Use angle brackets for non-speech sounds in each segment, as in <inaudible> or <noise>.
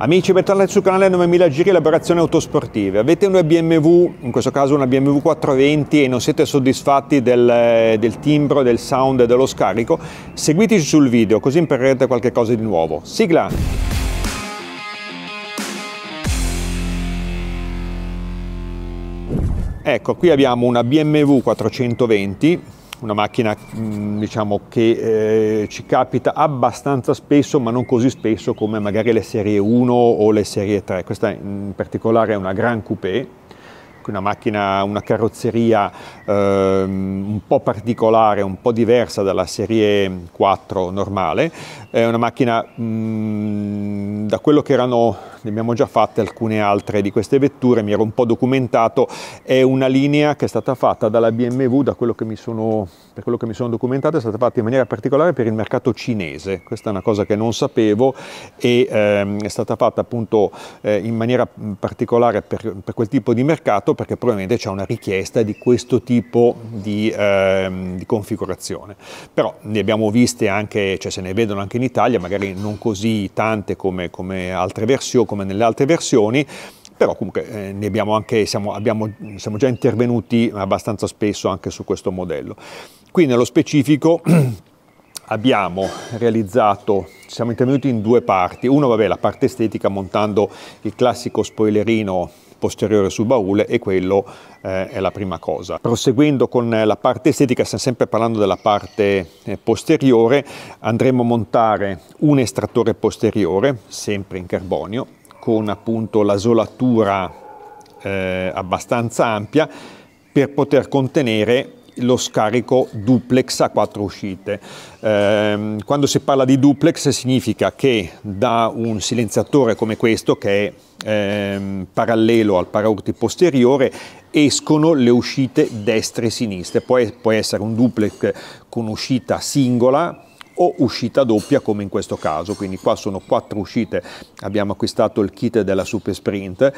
Amici, bentornati sul canale 9000 Giri Elaborazione Autosportive. Avete una BMW, in questo caso una BMW 420 e non siete soddisfatti del, del timbro, del sound e dello scarico? Seguiteci sul video così imparerete qualche cosa di nuovo. Sigla! Ecco, qui abbiamo una BMW 420 una macchina mm, diciamo, che eh, ci capita abbastanza spesso ma non così spesso come magari le serie 1 o le serie 3 questa in particolare è una Gran Coupé una macchina, una carrozzeria eh, un po' particolare, un po' diversa dalla serie 4 normale, è una macchina mh, mm, da quello che erano ne abbiamo già fatte alcune altre di queste vetture, mi ero un po' documentato, è una linea che è stata fatta dalla BMW, da quello che mi sono, per quello che mi sono documentato, è stata fatta in maniera particolare per il mercato cinese, questa è una cosa che non sapevo e ehm, è stata fatta appunto eh, in maniera particolare per, per, quel tipo di mercato perché probabilmente c'è una richiesta di questo tipo di, ehm, di configurazione. Però ne abbiamo viste anche, cioè se ne vedono anche in Italia, magari non così tante come, come altre versioni, come nelle altre versioni, però comunque eh, anche, siamo, abbiamo, siamo già intervenuti abbastanza spesso anche su questo modello. Qui nello specifico <clears throat> abbiamo realizzato, siamo intervenuti in due parti, uno vabbè la parte estetica montando il classico spoilerino posteriore sul baule e quello eh, è la prima cosa. Proseguendo con eh, la parte estetica, stiamo sempre parlando della parte eh, posteriore, andremo a montare un estrattore posteriore, sempre in carbonio, con appunto la solatura eh, abbastanza ampia per poter contenere lo scarico duplex a quattro uscite. Eh, quando si parla di duplex significa che da un silenziatore come questo che è eh, parallelo al paraurti posteriore escono le uscite destre e sinistre. Poi può essere un duplex con uscita singola o uscita doppia come in questo caso, quindi qua sono quattro uscite, abbiamo acquistato il kit della Super Sprint,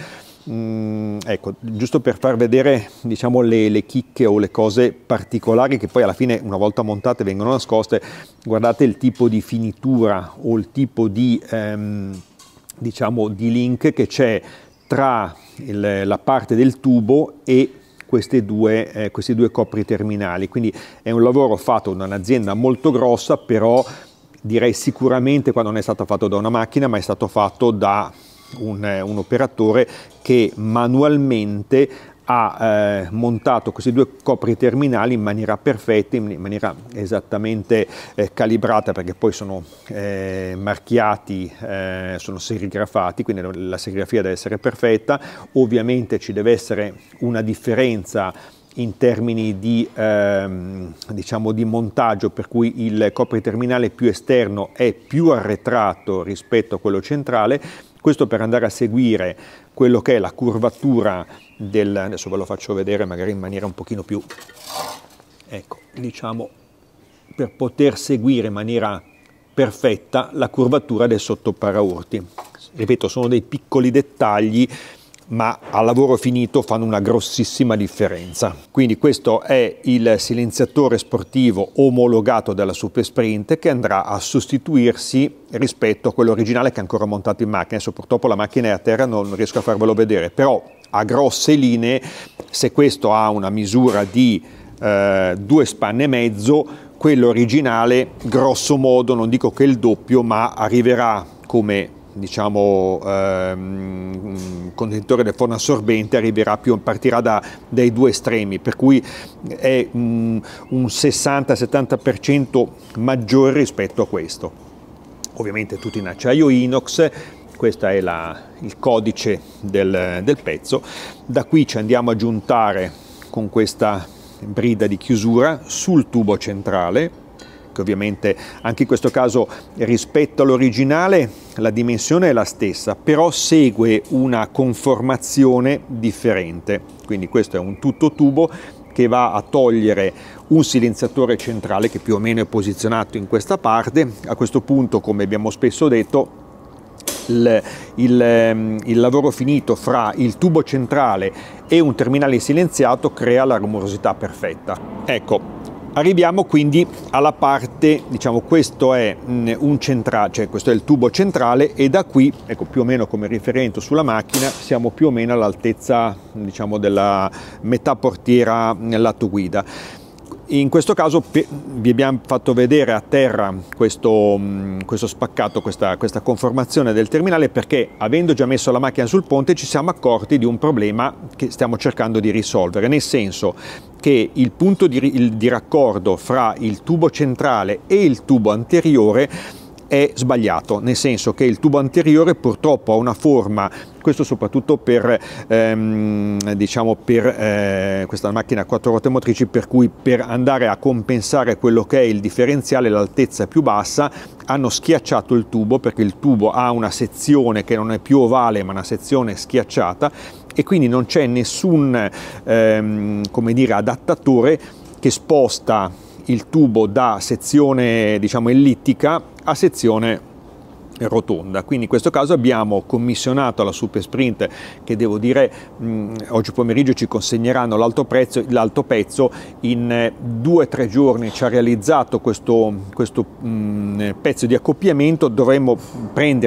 mm, ecco, giusto per far vedere diciamo, le, le, chicche o le cose particolari che poi alla fine una volta montate vengono nascoste, guardate il tipo di finitura o il tipo di, ehm, diciamo, di link che c'è tra il, la parte del tubo e questi due, eh, questi due copri terminali. Quindi è un lavoro fatto da un'azienda molto grossa, però direi sicuramente qua non è stato fatto da una macchina, ma è stato fatto da un, eh, un, operatore che manualmente ha eh, montato questi due copri terminali in maniera perfetta, in maniera esattamente eh, calibrata perché poi sono eh, marchiati, eh, sono serigrafati, quindi la serigrafia deve essere perfetta, ovviamente ci deve essere una differenza in termini di, ehm, diciamo di, montaggio, per cui il copri terminale più esterno è più arretrato rispetto a quello centrale, questo per andare a seguire quello che è la curvatura del, adesso ve lo faccio vedere magari in maniera un pochino più, ecco, diciamo, per poter seguire in maniera perfetta la curvatura del sottoparaurti. Ripeto, sono dei piccoli dettagli ma al lavoro finito fanno una grossissima differenza. Quindi questo è il silenziatore sportivo omologato della Super Sprint che andrà a sostituirsi rispetto a quello originale che è ancora montato in macchina. Adesso purtroppo la macchina è a terra, non riesco a farvelo vedere, però a grosse linee se questo ha una misura di eh, due spanne e mezzo, quello originale grosso modo, non dico che il doppio, ma arriverà come diciamo, ehm, contenitore del forno assorbente arriverà più, partirà da, dai due estremi, per cui è mm, un 60-70% maggiore rispetto a questo. Ovviamente tutto in acciaio inox, questo è la, il codice del, del pezzo, da qui ci andiamo a giuntare con questa brida di chiusura sul tubo centrale che ovviamente anche in questo caso rispetto all'originale la dimensione è la stessa, però segue una conformazione differente. Quindi questo è un tutto tubo che va a togliere un silenziatore centrale che più o meno è posizionato in questa parte. A questo punto, come abbiamo spesso detto, il, il, ehm, il, lavoro finito fra il tubo centrale e un terminale silenziato crea la rumorosità perfetta. Ecco, Arriviamo quindi alla parte, diciamo questo è mm, un centrale, cioè questo è il tubo centrale e da qui, ecco più o meno come riferimento sulla macchina, siamo più o meno all'altezza diciamo della metà portiera mm, lato guida. In questo caso vi abbiamo fatto vedere a terra questo, mm, questo spaccato, questa, questa, conformazione del terminale perché avendo già messo la macchina sul ponte ci siamo accorti di un problema che stiamo cercando di risolvere, nel senso che il punto di, il, di raccordo fra il tubo centrale e il tubo anteriore è sbagliato, nel senso che il tubo anteriore purtroppo ha una forma questo soprattutto per, ehm, diciamo per eh, questa macchina a quattro ruote motrici per cui per andare a compensare quello che è il differenziale l'altezza più bassa hanno schiacciato il tubo perché il tubo ha una sezione che non è più ovale ma una sezione schiacciata e quindi non c'è nessun ehm, dire, adattatore che sposta il tubo da sezione diciamo, ellittica a sezione rotonda. Quindi in questo caso abbiamo commissionato alla Super Sprint che devo dire mh, oggi pomeriggio ci consegneranno l'alto, prezzo, l'alto pezzo, in eh, due o tre giorni ci ha realizzato questo, questo mh, pezzo di accoppiamento, dovremmo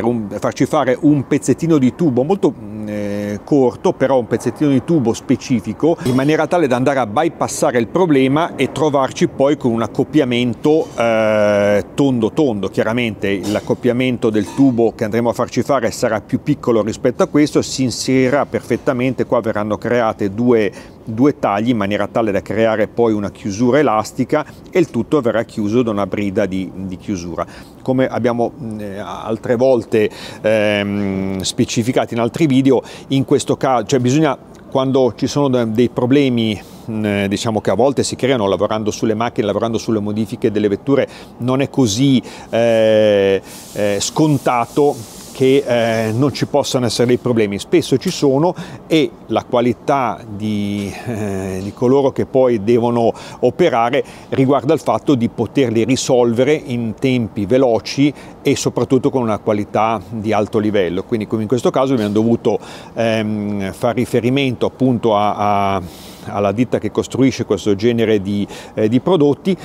un, farci fare un pezzettino di tubo molto... Eh, corto, però un pezzettino di tubo specifico, in maniera tale da andare a bypassare il problema e trovarci poi con un accoppiamento eh, tondo tondo. Chiaramente l'accoppiamento del tubo che andremo a farci fare sarà più piccolo rispetto a questo, si inserirà perfettamente, qua verranno create due due tagli in maniera tale da creare poi una chiusura elastica e il tutto verrà chiuso da una brida di, di chiusura. Come abbiamo mm, eh, altre volte ehm, specificato in altri video, in questo caso cioè bisogna quando ci sono dei problemi mm, eh, diciamo che a volte si creano lavorando sulle macchine, lavorando sulle modifiche delle vetture, non è così eh, eh, scontato che eh, non ci possano essere dei problemi, spesso ci sono e la qualità di, eh, di, coloro che poi devono operare riguarda il fatto di poterli risolvere in tempi veloci e soprattutto con una qualità di alto livello, quindi come in questo caso abbiamo dovuto ehm, fare riferimento appunto a, a alla ditta che costruisce questo genere di, eh, di prodotti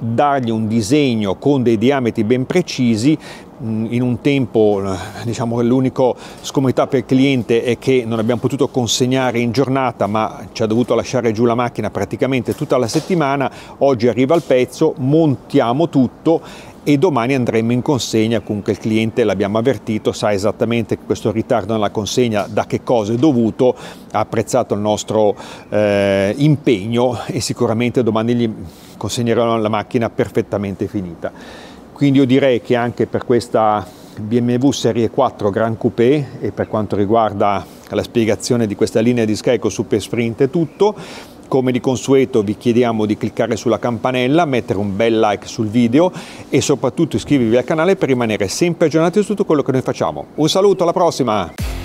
dargli un disegno con dei diametri ben precisi mm, in un tempo, eh, diciamo che l'unica scomodità per cliente è che non abbiamo potuto consegnare in giornata, ma ci ha dovuto lasciare giù la macchina praticamente tutta la settimana. Oggi arriva il pezzo, montiamo tutto e domani andremo in consegna, comunque il cliente l'abbiamo avvertito, sa esattamente che questo ritardo nella consegna da che cosa è dovuto, ha apprezzato il nostro eh, impegno e sicuramente domani gli consegneranno la macchina perfettamente finita. Quindi io direi che anche per questa BMW Serie 4 Gran Coupé e per quanto riguarda la spiegazione di questa linea di scarico Super Sprint è tutto, come di consueto vi chiediamo di cliccare sulla campanella, mettere un bel like sul video e soprattutto iscrivervi al canale per rimanere sempre aggiornati su tutto quello che noi facciamo. Un saluto, alla prossima!